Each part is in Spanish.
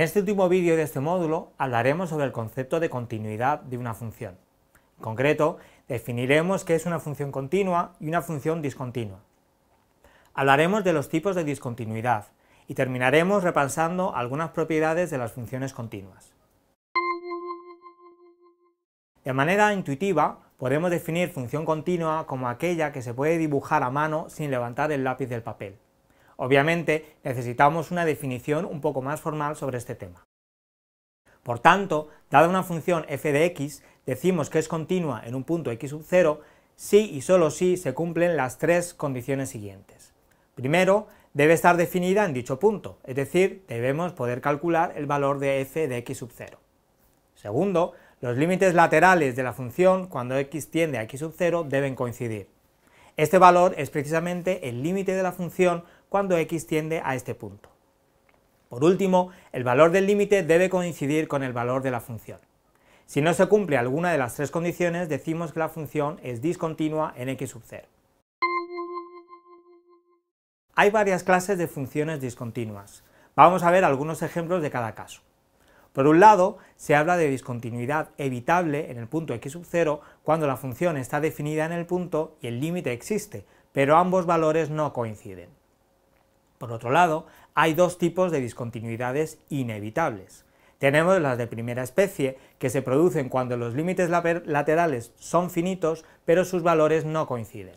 En este último vídeo de este módulo hablaremos sobre el concepto de continuidad de una función. En concreto, definiremos qué es una función continua y una función discontinua. Hablaremos de los tipos de discontinuidad y terminaremos repasando algunas propiedades de las funciones continuas. De manera intuitiva, podemos definir función continua como aquella que se puede dibujar a mano sin levantar el lápiz del papel. Obviamente, necesitamos una definición un poco más formal sobre este tema. Por tanto, dada una función f de x, decimos que es continua en un punto x sub 0 si y solo si se cumplen las tres condiciones siguientes. Primero, debe estar definida en dicho punto, es decir, debemos poder calcular el valor de f de x sub 0. Segundo, los límites laterales de la función cuando x tiende a x sub 0 deben coincidir. Este valor es precisamente el límite de la función cuando x tiende a este punto. Por último, el valor del límite debe coincidir con el valor de la función. Si no se cumple alguna de las tres condiciones, decimos que la función es discontinua en x sub 0. Hay varias clases de funciones discontinuas. Vamos a ver algunos ejemplos de cada caso. Por un lado, se habla de discontinuidad evitable en el punto x sub 0 cuando la función está definida en el punto y el límite existe, pero ambos valores no coinciden. Por otro lado, hay dos tipos de discontinuidades inevitables. Tenemos las de primera especie, que se producen cuando los límites laterales son finitos, pero sus valores no coinciden.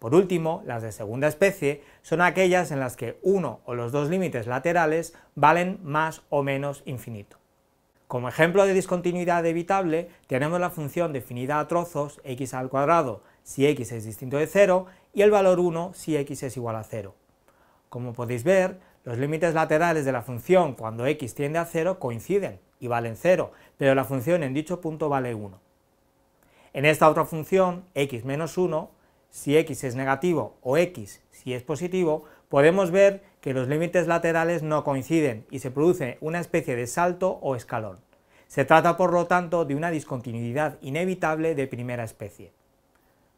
Por último, las de segunda especie son aquellas en las que uno o los dos límites laterales valen más o menos infinito. Como ejemplo de discontinuidad evitable, tenemos la función definida a trozos x al cuadrado si x es distinto de 0 y el valor 1 si x es igual a 0. Como podéis ver, los límites laterales de la función cuando x tiende a 0 coinciden y valen 0, pero la función en dicho punto vale 1. En esta otra función, x menos 1, si x es negativo o x si es positivo, podemos ver que los límites laterales no coinciden y se produce una especie de salto o escalón. Se trata por lo tanto de una discontinuidad inevitable de primera especie.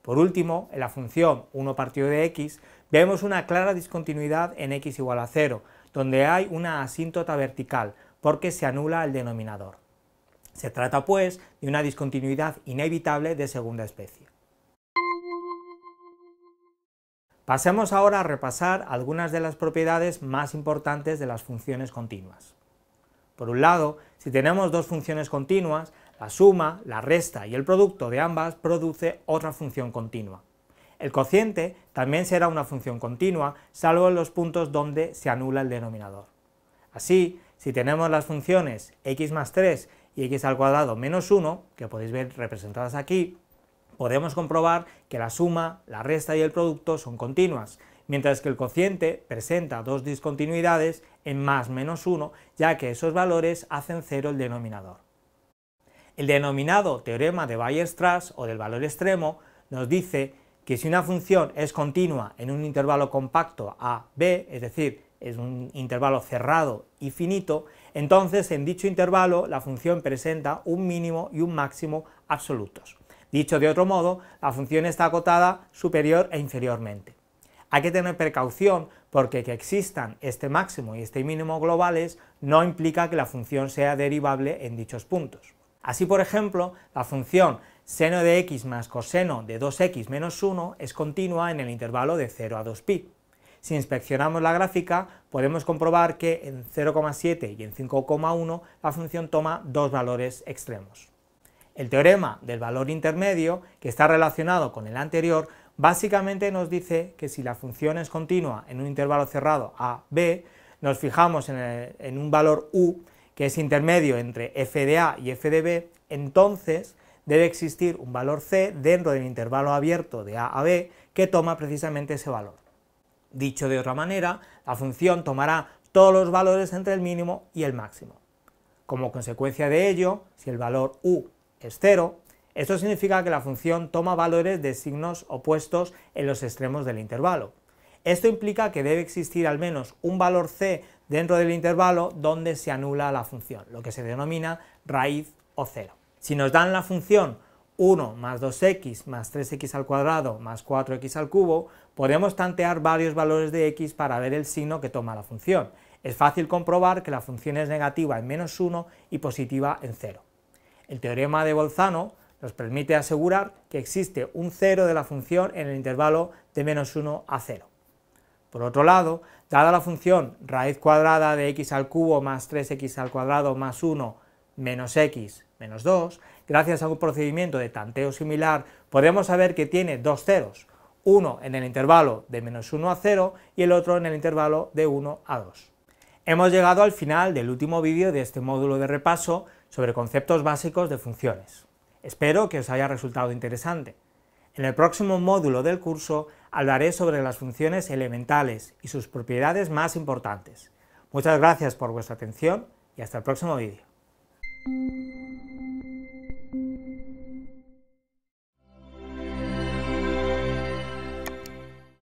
Por último, en la función 1 partido de x, vemos una clara discontinuidad en x igual a 0, donde hay una asíntota vertical, porque se anula el denominador. Se trata, pues, de una discontinuidad inevitable de segunda especie. Pasemos ahora a repasar algunas de las propiedades más importantes de las funciones continuas. Por un lado, si tenemos dos funciones continuas, la suma, la resta y el producto de ambas produce otra función continua. El cociente también será una función continua, salvo en los puntos donde se anula el denominador. Así, si tenemos las funciones x más 3 y x al cuadrado menos 1, que podéis ver representadas aquí, podemos comprobar que la suma, la resta y el producto son continuas, mientras que el cociente presenta dos discontinuidades en más menos 1, ya que esos valores hacen cero el denominador. El denominado teorema de Weierstrass o del valor extremo nos dice que si una función es continua en un intervalo compacto a b, es decir, es un intervalo cerrado y finito, entonces en dicho intervalo la función presenta un mínimo y un máximo absolutos. Dicho de otro modo, la función está acotada superior e inferiormente. Hay que tener precaución porque que existan este máximo y este mínimo globales no implica que la función sea derivable en dichos puntos. Así, por ejemplo, la función seno de x más coseno de 2x menos 1 es continua en el intervalo de 0 a 2pi. Si inspeccionamos la gráfica, podemos comprobar que en 0,7 y en 5,1 la función toma dos valores extremos. El teorema del valor intermedio, que está relacionado con el anterior, básicamente nos dice que si la función es continua en un intervalo cerrado a b, nos fijamos en, en un valor u que es intermedio entre FDA y FDB, entonces debe existir un valor C dentro del intervalo abierto de A a B que toma precisamente ese valor. Dicho de otra manera, la función tomará todos los valores entre el mínimo y el máximo. Como consecuencia de ello, si el valor u es cero, esto significa que la función toma valores de signos opuestos en los extremos del intervalo. Esto implica que debe existir al menos un valor c dentro del intervalo donde se anula la función, lo que se denomina raíz o cero. Si nos dan la función 1 más 2x más 3x al cuadrado más 4x al cubo, podemos tantear varios valores de x para ver el signo que toma la función. Es fácil comprobar que la función es negativa en menos 1 y positiva en 0. El teorema de Bolzano nos permite asegurar que existe un cero de la función en el intervalo de menos 1 a 0. Por otro lado, dada la función raíz cuadrada de x al cubo más 3x al cuadrado más 1 menos x menos 2, gracias a un procedimiento de tanteo similar, podemos saber que tiene dos ceros, uno en el intervalo de menos 1 a 0 y el otro en el intervalo de 1 a 2. Hemos llegado al final del último vídeo de este módulo de repaso sobre conceptos básicos de funciones. Espero que os haya resultado interesante. En el próximo módulo del curso hablaré sobre las funciones elementales y sus propiedades más importantes. Muchas gracias por vuestra atención y hasta el próximo vídeo.